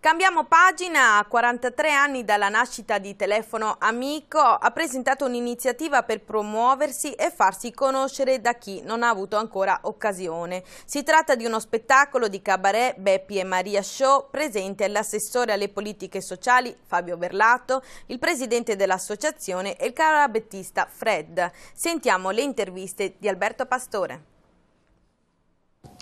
Cambiamo pagina, a 43 anni dalla nascita di Telefono Amico ha presentato un'iniziativa per promuoversi e farsi conoscere da chi non ha avuto ancora occasione. Si tratta di uno spettacolo di cabaret Beppi e Maria Show, presente l'assessore alle politiche sociali Fabio Berlato, il presidente dell'associazione e il carabettista Fred. Sentiamo le interviste di Alberto Pastore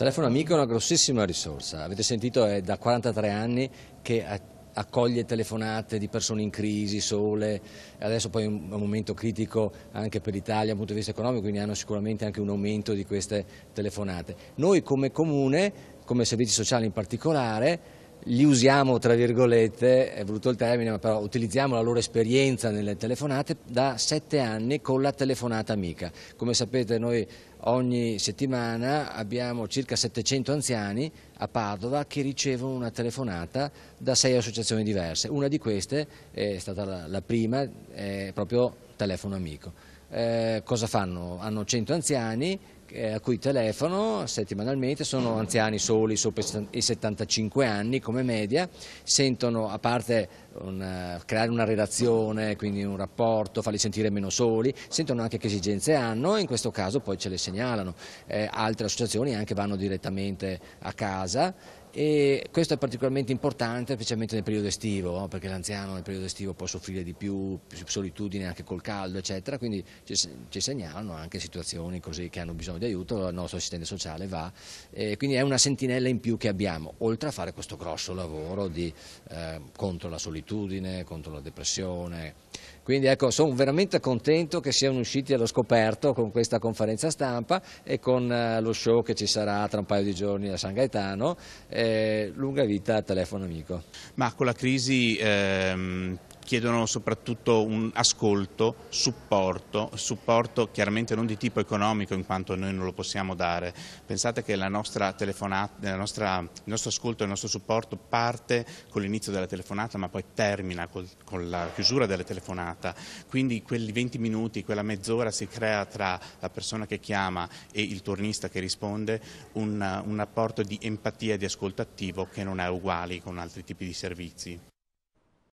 telefono amico è una grossissima risorsa, avete sentito è da 43 anni che accoglie telefonate di persone in crisi, sole, adesso poi è un momento critico anche per l'Italia dal punto di vista economico, quindi hanno sicuramente anche un aumento di queste telefonate. Noi come comune, come servizi sociali in particolare, li usiamo, tra virgolette, è voluto il termine, ma però utilizziamo la loro esperienza nelle telefonate da sette anni con la telefonata amica. Come sapete noi ogni settimana abbiamo circa 700 anziani a Padova che ricevono una telefonata da sei associazioni diverse. Una di queste è stata la, prima, è proprio Telefono Amico. Eh, cosa fanno? Hanno 100 anziani eh, a cui telefono settimanalmente, sono anziani soli sopra i 75 anni come media, sentono a parte una, eh, creare una relazione, quindi un rapporto, farli sentire meno soli, sentono anche che esigenze hanno e in questo caso poi ce le segnalano. Eh, altre associazioni anche vanno direttamente a casa e questo è particolarmente importante specialmente nel periodo estivo oh, perché l'anziano nel periodo estivo può soffrire di più, più solitudine anche col caldo eccetera quindi ci, ci segnalano anche situazioni così che hanno bisogno di di aiuto, il nostro assistente sociale va e quindi è una sentinella in più che abbiamo, oltre a fare questo grosso lavoro di, eh, contro la solitudine, contro la depressione. Quindi ecco, sono veramente contento che siano usciti allo scoperto con questa conferenza stampa e con eh, lo show che ci sarà tra un paio di giorni a San Gaetano. Eh, lunga vita, telefono amico. Ma con la crisi ehm chiedono soprattutto un ascolto, supporto, supporto chiaramente non di tipo economico in quanto noi non lo possiamo dare. Pensate che la nostra la nostra, il nostro ascolto e il nostro supporto parte con l'inizio della telefonata ma poi termina col, con la chiusura della telefonata, quindi quei 20 minuti, quella mezz'ora si crea tra la persona che chiama e il turnista che risponde un, un apporto di empatia e di ascolto attivo che non è uguale con altri tipi di servizi.